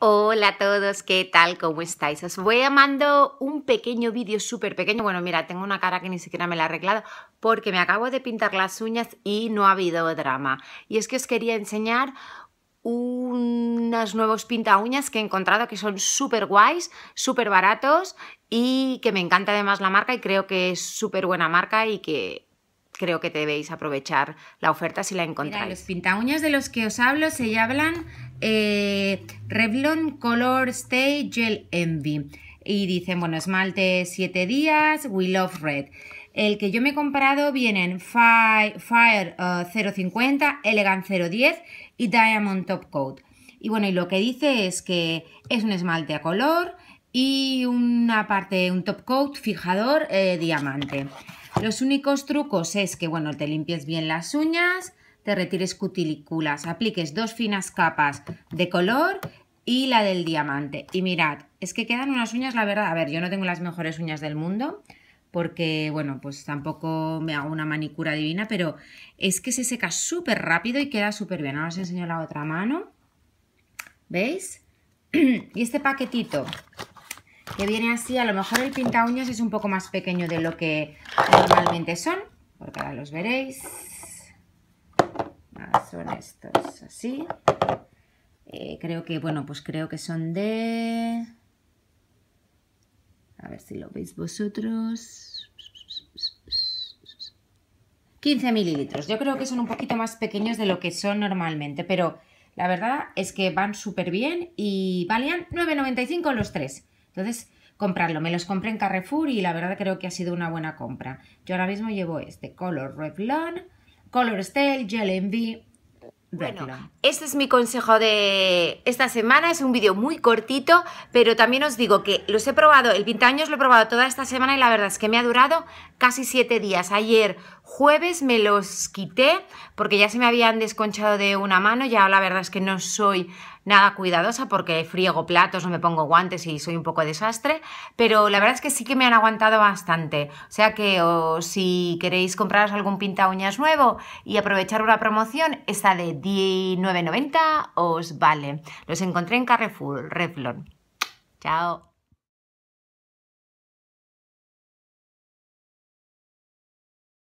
Hola a todos, ¿qué tal? ¿Cómo estáis? Os voy a mandar un pequeño vídeo súper pequeño. Bueno, mira, tengo una cara que ni siquiera me la he arreglado porque me acabo de pintar las uñas y no ha habido drama. Y es que os quería enseñar unas nuevos pinta uñas que he encontrado que son súper guays, súper baratos y que me encanta además la marca y creo que es súper buena marca y que creo que debéis aprovechar la oferta si la encontráis. los pinta uñas de los que os hablo se llaman... Eh, Revlon Color Stay Gel Envy. Y dicen, bueno, esmalte 7 días, We Love Red. El que yo me he comprado vienen Fire, Fire eh, 050, Elegant 010 y Diamond Top Coat. Y bueno, y lo que dice es que es un esmalte a color y una parte, un top coat fijador eh, diamante. Los únicos trucos es que, bueno, te limpies bien las uñas, te retires cutículas, apliques dos finas capas de color y la del diamante. Y mirad, es que quedan unas uñas, la verdad, a ver, yo no tengo las mejores uñas del mundo, porque, bueno, pues tampoco me hago una manicura divina, pero es que se seca súper rápido y queda súper bien. Ahora os enseño la otra mano. ¿Veis? y este paquetito que viene así, a lo mejor el pinta uñas es un poco más pequeño de lo que normalmente son, porque ahora los veréis. son estos así. Eh, creo que, bueno, pues creo que son de... A ver si lo veis vosotros. 15 mililitros. Yo creo que son un poquito más pequeños de lo que son normalmente, pero la verdad es que van súper bien y valían 9,95 los tres. Entonces, comprarlo. Me los compré en Carrefour y la verdad creo que ha sido una buena compra. Yo ahora mismo llevo este Color Revlon, Color Stale, Gel Envy, bueno, este es mi consejo de esta semana. Es un vídeo muy cortito, pero también os digo que los he probado, el 20 años lo he probado toda esta semana y la verdad es que me ha durado casi siete días. Ayer Jueves me los quité porque ya se me habían desconchado de una mano, ya la verdad es que no soy nada cuidadosa porque friego platos, no me pongo guantes y soy un poco desastre, pero la verdad es que sí que me han aguantado bastante. O sea que si queréis compraros algún pinta uñas nuevo y aprovechar una promoción, esta de 19.90 os vale. Los encontré en Carrefour, Revlon. Chao.